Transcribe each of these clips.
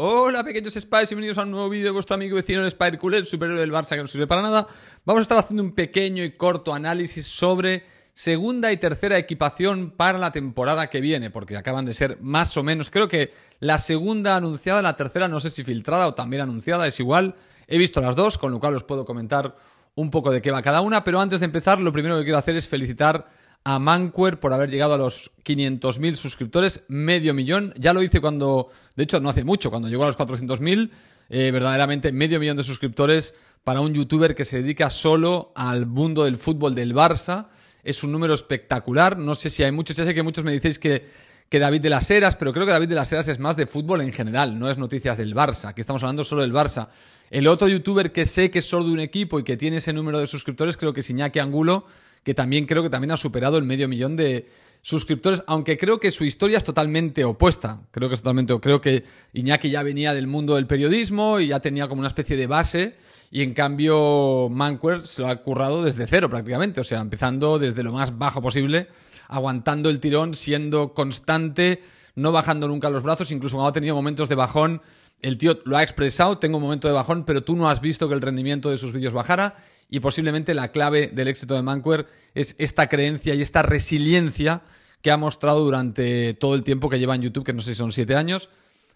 Hola pequeños Spice! bienvenidos a un nuevo vídeo de vuestro amigo vecino el Spider Cooler, superhéroe del Barça que no sirve para nada. Vamos a estar haciendo un pequeño y corto análisis sobre segunda y tercera equipación para la temporada que viene, porque acaban de ser más o menos, creo que la segunda anunciada, la tercera no sé si filtrada o también anunciada, es igual. He visto las dos, con lo cual os puedo comentar un poco de qué va cada una, pero antes de empezar lo primero que quiero hacer es felicitar a Manquer por haber llegado a los 500.000 suscriptores, medio millón. Ya lo hice cuando, de hecho, no hace mucho, cuando llegó a los 400.000, eh, verdaderamente medio millón de suscriptores para un youtuber que se dedica solo al mundo del fútbol del Barça. Es un número espectacular. No sé si hay muchos, ya sé que muchos me decís que, que David de las Heras, pero creo que David de las Heras es más de fútbol en general, no es noticias del Barça. Aquí estamos hablando solo del Barça. El otro youtuber que sé que es solo de un equipo y que tiene ese número de suscriptores, creo que es Iñaki Angulo que también creo que también ha superado el medio millón de suscriptores, aunque creo que su historia es totalmente opuesta. Creo que totalmente, creo que Iñaki ya venía del mundo del periodismo y ya tenía como una especie de base y en cambio Manquer se lo ha currado desde cero prácticamente, o sea, empezando desde lo más bajo posible, aguantando el tirón, siendo constante, no bajando nunca los brazos, incluso cuando ha tenido momentos de bajón, el tío lo ha expresado, tengo un momento de bajón, pero tú no has visto que el rendimiento de sus vídeos bajara y posiblemente la clave del éxito de Manquer es esta creencia y esta resiliencia que ha mostrado durante todo el tiempo que lleva en YouTube, que no sé si son siete años.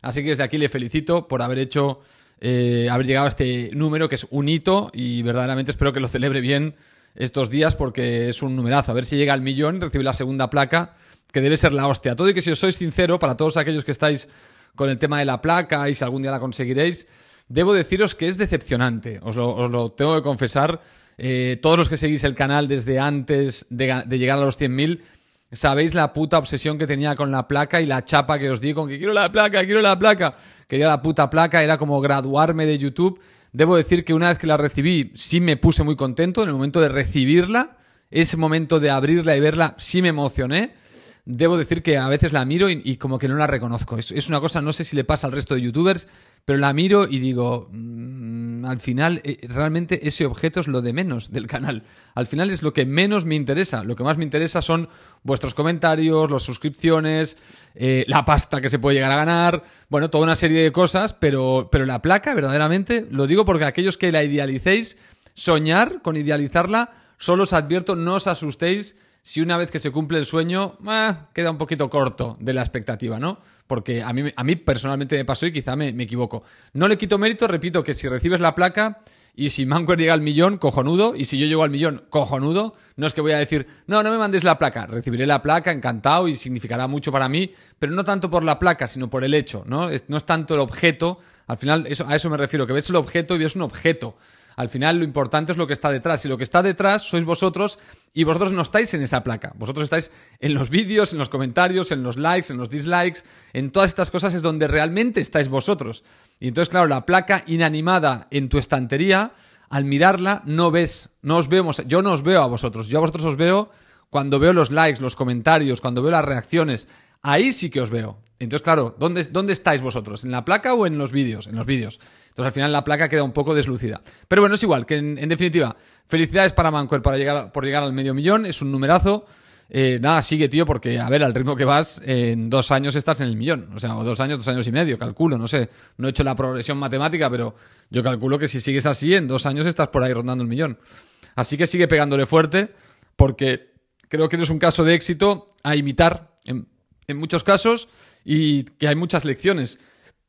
Así que desde aquí le felicito por haber hecho, eh, haber llegado a este número que es un hito y verdaderamente espero que lo celebre bien estos días porque es un numerazo. A ver si llega al millón, recibe la segunda placa que debe ser la hostia. Todo y que si os sois sincero, para todos aquellos que estáis con el tema de la placa y si algún día la conseguiréis, debo deciros que es decepcionante. Os lo, tengo que confesar. Eh, todos los que seguís el canal desde antes de, de llegar a los 100.000, sabéis la puta obsesión que tenía con la placa y la chapa que os di con que quiero la placa, quiero la placa. Quería la puta placa, era como graduarme de YouTube. Debo decir que una vez que la recibí, sí me puse muy contento. En el momento de recibirla, ese momento de abrirla y verla, sí me emocioné debo decir que a veces la miro y, como que no la reconozco. Es, una cosa, no sé si le pasa al resto de youtubers, pero la miro y digo, mm, al final eh, realmente ese objeto es lo de menos del canal. Al final es lo que menos me interesa. Lo que más me interesa son vuestros comentarios, las suscripciones, eh, la pasta que se puede llegar a ganar, bueno, toda una serie de cosas, pero, pero la placa verdaderamente, lo digo porque aquellos que la idealicéis, soñar con idealizarla, solo os advierto, no os asustéis si una vez que se cumple el sueño, ah, queda un poquito corto de la expectativa, ¿no? Porque a mí, a mí personalmente me pasó y quizá me, me equivoco. No le quito mérito, repito, que si recibes la placa y si Manquer llega al millón, cojonudo, y si yo llego al millón, cojonudo, no es que voy a decir, no, no me mandes la placa, recibiré la placa, encantado, y significará mucho para mí, pero no tanto por la placa, sino por el hecho, ¿no? no es tanto el objeto, al final eso, a eso me refiero, que ves el objeto y ves un objeto. Al final lo importante es lo que está detrás y lo que está detrás sois vosotros y vosotros no estáis en esa placa. Vosotros estáis en los vídeos, en los comentarios, en los likes, en los dislikes, en todas estas cosas es donde realmente estáis vosotros. Y entonces, claro, la placa inanimada en tu estantería, al mirarla no ves, no os vemos, yo no os veo a vosotros, yo a vosotros os veo cuando veo los likes, los comentarios, cuando veo las reacciones, ahí sí que os veo. Entonces, claro, ¿dónde, dónde estáis vosotros? ¿En la placa o en los vídeos? En los vídeos. Entonces al final la placa queda un poco deslucida. Pero bueno, es igual, que en, definitiva, felicidades para Mancuer para llegar, por llegar al medio millón, es un numerazo. Eh, nada, sigue, tío, porque a ver, al ritmo que vas, en dos años estás en el millón. O sea, dos años, dos años y medio, calculo, no sé. No he hecho la progresión matemática, pero yo calculo que si sigues así, en dos años estás por ahí rondando el millón. Así que sigue pegándole fuerte, porque creo que eres un caso de éxito a imitar en muchos casos y que hay muchas lecciones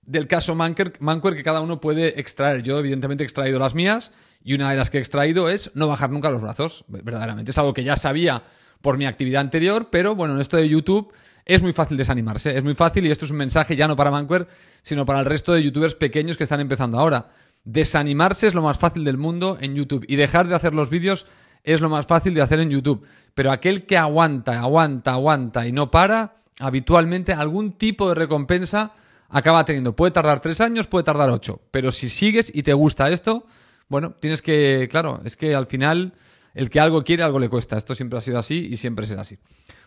del caso Manker, Manquer que cada uno puede extraer. Yo, evidentemente, he extraído las mías y una de las que he extraído es no bajar nunca los brazos. Verdaderamente es algo que ya sabía por mi actividad anterior, pero bueno, en esto de YouTube es muy fácil desanimarse. Es muy fácil y esto es un mensaje ya no para Manquer, sino para el resto de youtubers pequeños que están empezando ahora. Desanimarse es lo más fácil del mundo en YouTube y dejar de hacer los vídeos es lo más fácil de hacer en YouTube. Pero aquel que aguanta, aguanta, aguanta y no para, habitualmente algún tipo de recompensa acaba teniendo. Puede tardar tres años, puede tardar ocho, pero si sigues y te gusta esto, bueno, tienes que, claro, es que al final el que algo quiere, algo le cuesta. Esto siempre ha sido así y siempre será así.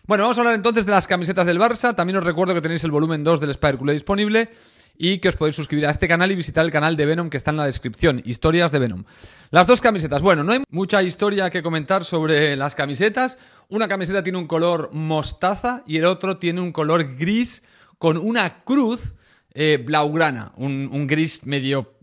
Bueno, vamos a hablar entonces de las camisetas del Barça. También os recuerdo que tenéis el volumen 2 del Spider Cule disponible y que os podéis suscribir a este canal y visitar el canal de Venom que está en la descripción, Historias de Venom. Las dos camisetas. Bueno, no hay mucha historia que comentar sobre las camisetas. Una camiseta tiene un color mostaza y el otro tiene un color gris con una cruz eh, blaugrana, un, gris medio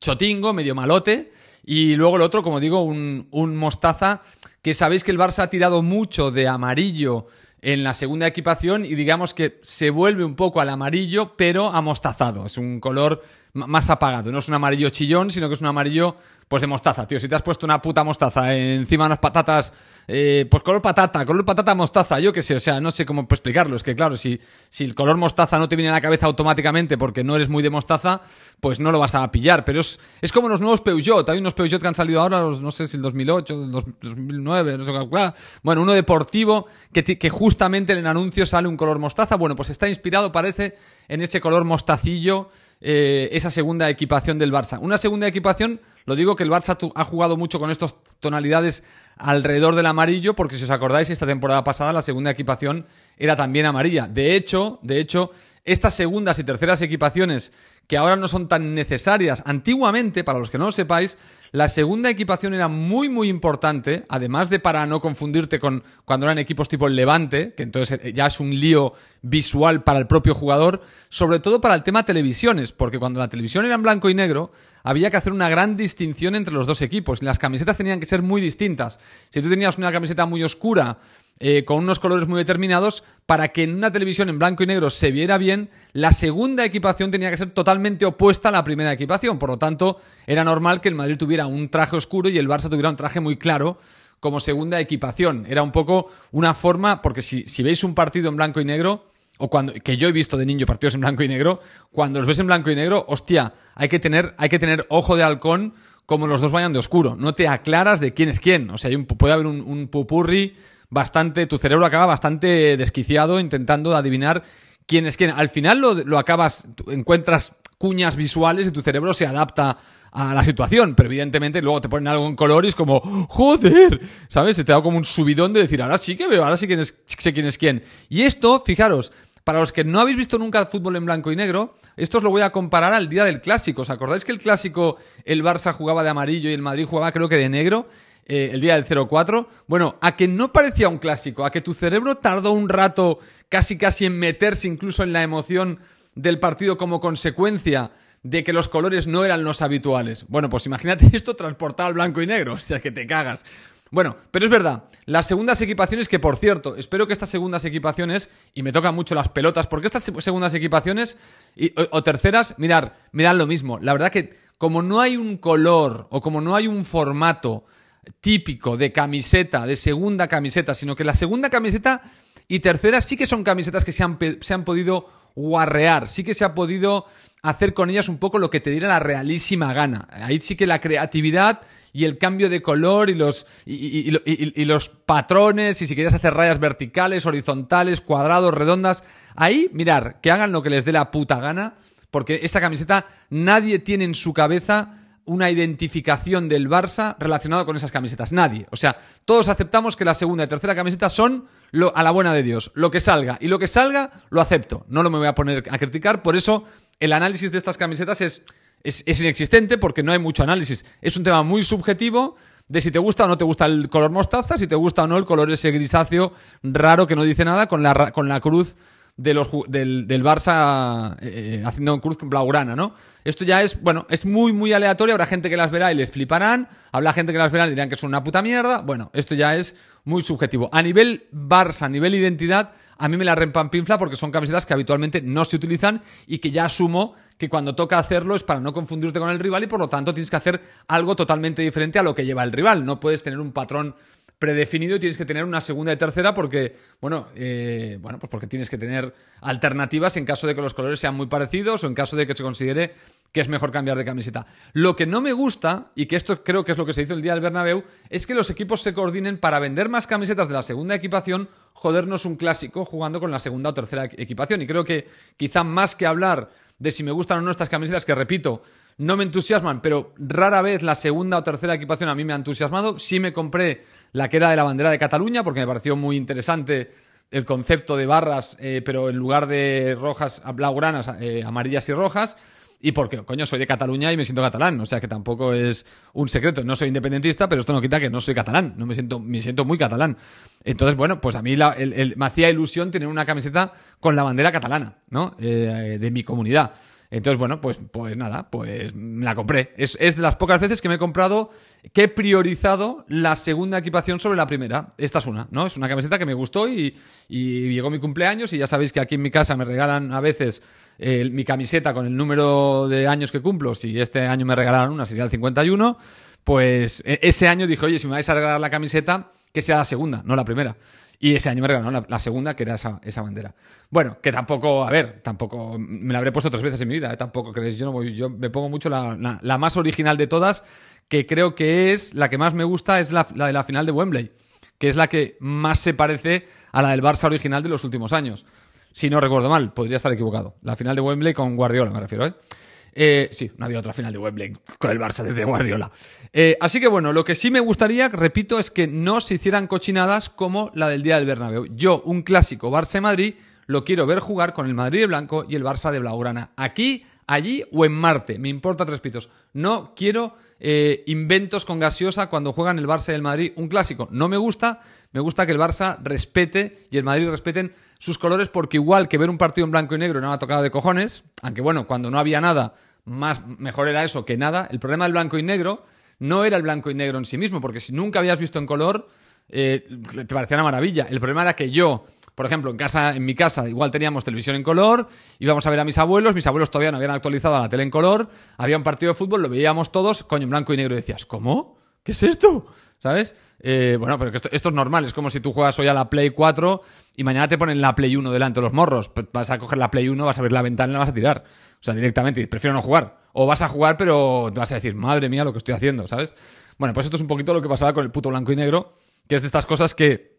chotingo, medio malote. Y luego el otro, como digo, un, un mostaza, que sabéis que el Barça ha tirado mucho de amarillo en la segunda equipación y digamos que se vuelve un poco al amarillo, pero amostazado. Es un color más apagado. No es un amarillo chillón, sino que es un amarillo, pues de mostaza, tío. Si te has puesto una puta mostaza encima de unas patatas, eh, pues color patata, color patata mostaza, yo qué sé, o sea, no sé cómo explicarlo. Es que claro, si, si el color mostaza no te viene a la cabeza automáticamente porque no eres muy de mostaza, pues no lo vas a pillar. Pero es, como los nuevos Peugeot. Hay unos Peugeot que han salido ahora, no sé si el 2008, el 2009, no sé Bueno, uno deportivo que, que justamente en el anuncio sale un color mostaza. Bueno, pues está inspirado, parece, en ese color mostacillo eh, esa segunda equipación del Barça. Una segunda equipación, lo digo que el Barça ha jugado mucho con estas tonalidades alrededor del amarillo, porque si os acordáis, esta temporada pasada la segunda equipación era también amarilla. De hecho, de hecho, estas segundas y terceras equipaciones que ahora no son tan necesarias. Antiguamente, para los que no lo sepáis, la segunda equipación era muy, muy importante, además de para no confundirte con cuando eran equipos tipo el Levante, que entonces eh, ya es un lío visual para el propio jugador, sobre todo para el tema televisiones, porque cuando la televisión era en blanco y negro, había que hacer una gran distinción entre los dos equipos. Las camisetas tenían que ser muy distintas. Si tú tenías una camiseta muy oscura eh, con unos colores muy determinados, para que en una televisión en blanco y negro se viera bien, la segunda equipación tenía que ser totalmente opuesta a la primera equipación. Por lo tanto, era normal que el Madrid tuviera un traje oscuro y el Barça tuviera un traje muy claro como segunda equipación. Era un poco una forma, porque si, veis un partido en blanco y negro, o cuando, que yo he visto de niño partidos en blanco y negro, cuando los ves en blanco y negro, hostia, hay que tener, hay que tener ojo de halcón como los dos vayan de oscuro. No te aclaras de quién es quién. O sea, puede haber un, un pupurri bastante, tu cerebro acaba bastante desquiciado intentando adivinar quién es quién. Al final lo, acabas, encuentras cuñas visuales y tu cerebro se adapta a la situación, pero evidentemente luego te ponen algo en color y es como, joder, ¿sabes? Se te da como un subidón de decir, ahora sí que veo, ahora sí que sé quién es quién. Y esto, fijaros, para los que no habéis visto nunca fútbol en blanco y negro, esto os lo voy a comparar al día del clásico. ¿Os acordáis que el clásico el Barça jugaba de amarillo y el Madrid jugaba creo que de negro? Eh, el día del 04. Bueno, a que no parecía un clásico, a que tu cerebro tardó un rato casi casi en meterse incluso en la emoción del partido como consecuencia de que los colores no eran los habituales. Bueno, pues imagínate esto transportado al blanco y negro, o sea que te cagas. Bueno, pero es verdad, las segundas equipaciones, que por cierto, espero que estas segundas equipaciones, y me tocan mucho las pelotas, porque estas segundas equipaciones o, terceras, mirar, dan lo mismo. La verdad que como no hay un color o como no hay un formato típico de camiseta, de segunda camiseta, sino que la segunda camiseta y tercera sí que son camisetas que se han, podido guarrear, sí que se ha podido hacer con ellas un poco lo que te diera la realísima gana. Ahí sí que la creatividad y el cambio de color y los, y los patrones, y si querías hacer rayas verticales, horizontales, cuadrados, redondas, ahí mirar, que hagan lo que les dé la puta gana, porque esa camiseta nadie tiene en su cabeza una identificación del Barça relacionada con esas camisetas. Nadie. O sea, todos aceptamos que la segunda y tercera camiseta son a la buena de Dios, lo que salga. Y lo que salga, lo acepto. No lo me voy a poner a criticar. Por eso, el análisis de estas camisetas es, es, inexistente porque no hay mucho análisis. Es un tema muy subjetivo de si te gusta o no te gusta el color mostaza, si te gusta o no el color ese grisáceo raro que no dice nada con la, con la cruz de los, del, del Barça eh, eh, haciendo un cruz con Blaugrana, ¿no? Esto ya es, bueno, es muy, muy aleatorio. Habrá gente que las verá y les fliparán. Habrá gente que las verá y dirán que son una puta mierda. Bueno, esto ya es muy subjetivo. A nivel Barça, a nivel identidad, a mí me la rempampinfla porque son camisetas que habitualmente no se utilizan y que ya asumo que cuando toca hacerlo es para no confundirte con el rival y por lo tanto tienes que hacer algo totalmente diferente a lo que lleva el rival. No puedes tener un patrón predefinido y tienes que tener una segunda y tercera porque, bueno, eh, bueno, pues porque tienes que tener alternativas en caso de que los colores sean muy parecidos o en caso de que se considere que es mejor cambiar de camiseta. Lo que no me gusta, y que esto creo que es lo que se hizo el día del Bernabéu, es que los equipos se coordinen para vender más camisetas de la segunda equipación, jodernos un clásico jugando con la segunda o tercera equipación. Y creo que quizá más que hablar de si me gustan o no estas camisetas, que repito, no me entusiasman, pero rara vez la segunda o tercera equipación a mí me ha entusiasmado. Sí me compré la que era de la bandera de Cataluña porque me pareció muy interesante el concepto de barras, eh, pero en lugar de rojas, blaugranas, eh, amarillas y rojas. Y porque, coño, soy de Cataluña y me siento catalán. O sea que tampoco es un secreto. No soy independentista, pero esto no quita que no soy catalán. No me siento, me siento muy catalán. Entonces, bueno, pues a mí la, el, me hacía ilusión tener una camiseta con la bandera catalana, ¿no? Eh, de mi comunidad. Entonces, bueno, pues, pues nada, pues me la compré. Es, de las pocas veces que me he comprado, que he priorizado la segunda equipación sobre la primera. Esta es una, ¿no? Es una camiseta que me gustó y, llegó mi cumpleaños y ya sabéis que aquí en mi casa me regalan a veces eh, mi camiseta con el número de años que cumplo. Si este año me regalaron una, sería el 51 pues e-, ese año dije, oye, si me vais a regalar la camiseta, que sea la segunda, no la primera. Y ese año me regalaron la, segunda, que era esa, bandera. Bueno, que tampoco, a ver, tampoco mm, me la habré puesto otras veces en mi vida, ¿eh? tampoco crees. Yo no voy, yo me pongo mucho la, la, más original de todas, que creo que es la que más me gusta, es la, de la final de Wembley, que es la que más se parece a la del Barça original de los últimos años. Si no recuerdo mal, podría estar equivocado. La final de Wembley con Guardiola, me refiero, ¿eh? Eh, sí, no había otra final de Wembley con el Barça desde Guardiola. Eh, así que bueno, lo que sí me gustaría, repito, es que no se hicieran cochinadas como la del día del Bernabéu. Yo, un clásico Barça-Madrid, lo quiero ver jugar con el Madrid de blanco y el Barça de blaugrana. Aquí, allí o en Marte, me importa tres pitos. No quiero eh, inventos con gaseosa cuando juegan el Barça y el Madrid un clásico. No me gusta, me gusta que el Barça respete y el Madrid respeten sus colores porque igual que ver un partido en blanco y negro no ha tocado de cojones, aunque bueno, cuando no había nada, más mejor era eso que nada. El problema del blanco y negro no era el blanco y negro en sí mismo, porque si nunca habías visto en color, eh, te parecía una maravilla. El problema era que yo, por ejemplo, en casa, en mi casa, igual teníamos televisión en color, íbamos a ver a mis abuelos, mis abuelos todavía no habían actualizado a la tele en color, había un partido de fútbol, lo veíamos todos, coño, en blanco y negro, y decías, ¿cómo? ¿qué es esto? ¿Sabes? Eh, bueno, pero esto, esto, es normal, es como si tú juegas hoy a la Play 4 y mañana te ponen la Play 1 delante de los morros. Vas a coger la Play 1, vas a abrir la ventana y la vas a tirar. O sea, directamente, prefiero no jugar. O vas a jugar, pero te vas a decir, madre mía, lo que estoy haciendo, ¿sabes? Bueno, pues esto es un poquito lo que pasaba con el puto blanco y negro, que es de estas cosas que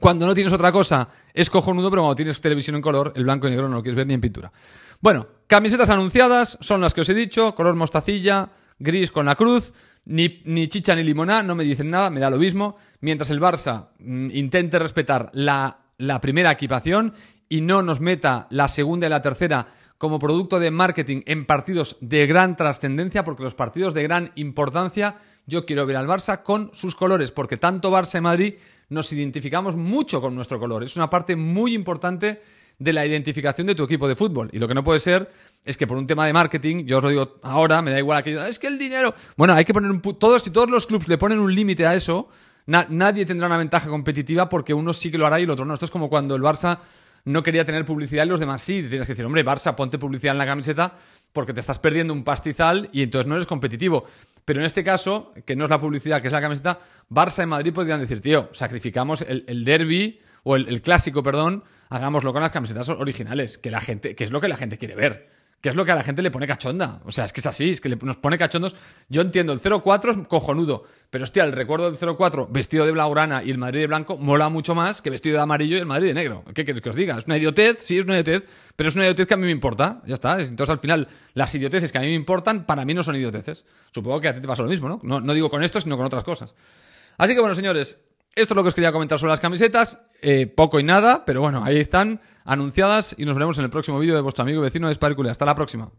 cuando no tienes otra cosa es cojonudo, pero cuando tienes televisión en color, el blanco y negro no lo quieres ver ni en pintura. Bueno, camisetas anunciadas son las que os he dicho, color mostacilla, gris con la cruz. Ni, ni, chicha ni limonada, no me dicen nada, me da lo mismo. Mientras el Barça mm, intente respetar la, la, primera equipación y no nos meta la segunda y la tercera como producto de marketing en partidos de gran trascendencia, porque los partidos de gran importancia, yo quiero ver al Barça con sus colores, porque tanto Barça y Madrid nos identificamos mucho con nuestro color. Es una parte muy importante de la identificación de tu equipo de fútbol. Y lo que no puede ser es que por un tema de marketing, yo os lo digo ahora, me da igual aquello, es que el dinero. Bueno, hay que poner un. Todos, si todos los clubes le ponen un límite a eso, nadie tendrá una ventaja competitiva porque uno sí que lo hará y el otro no. Esto es como cuando el Barça no quería tener publicidad y los demás sí. Tienes que decir, hombre, Barça, ponte publicidad en la camiseta porque te estás perdiendo un pastizal y entonces no eres competitivo. Pero en este caso, que no es la publicidad, que es la camiseta, Barça y Madrid podrían decir, tío, sacrificamos el, derby o el clásico, perdón, hagámoslo con las camisetas originales, que la gente, que es lo que la gente quiere ver. Que es lo que a la gente le pone cachonda. O sea, es que es así, es que nos pone cachondos. Yo entiendo, el 04 es cojonudo, pero hostia, el recuerdo del 04 vestido de blaugrana y el Madrid de blanco mola mucho más que vestido de amarillo y el Madrid de negro. ¿Qué queréis que os diga? Es una idiotez, sí, es una idiotez, pero es una idiotez que a mí me importa. Ya está. Entonces, al final, las idioteces que a mí me importan, para mí no son idioteces. Supongo que a ti te pasa lo mismo, No, no digo con esto, sino con otras cosas. Así que bueno, señores, esto es lo que os quería comentar sobre las camisetas. Eh, poco y nada, pero bueno, ahí están anunciadas y nos veremos en el próximo vídeo de vuestro amigo vecino de Sparkle. Hasta la próxima.